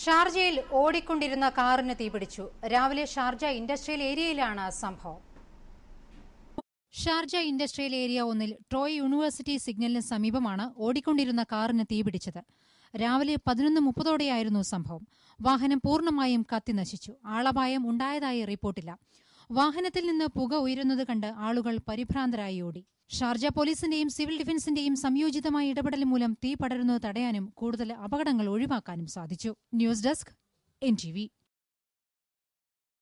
ഷാർജയിൽ ഓടിക്കൊണ്ടിരുന്ന കാറിന് തീപിടിച്ചു രാവിലെ ഷാർജ ഇൻഡസ്ട്രിയൽ ഏരിയയിലാണ് സംഭവം ഷാർജ ഇൻഡസ്ട്രിയൽ ഏരിയ ഒന്നിൽ ട്രോയ് യൂണിവേഴ്സിറ്റി സിഗ്നലിന് സമീപമാണ് ഓടിക്കൊണ്ടിരുന്ന കാറിന് തീപിടിച്ചത് രാവിലെ പതിനൊന്ന് മുപ്പതോടെയായിരുന്നു സംഭവം വാഹനം പൂർണ്ണമായും നശിച്ചു ആളപായം ഉണ്ടായതായി റിപ്പോർട്ടില്ല വാഹനത്തിൽ നിന്ന് പുക ഉയരുന്നത് കണ്ട് ആളുകൾ പരിഭ്രാന്തരായി ഓടി ഷാർജ പോലീസിന്റെയും സിവിൽ ഡിഫൻസിന്റെയും സംയോജിതമായ ഇടപെടൽ മൂലം തീ പടരുന്നത് തടയാനും കൂടുതൽ അപകടങ്ങൾ ഒഴിവാക്കാനും സാധിച്ചു ന്യൂസ് ഡെസ്ക് എൻ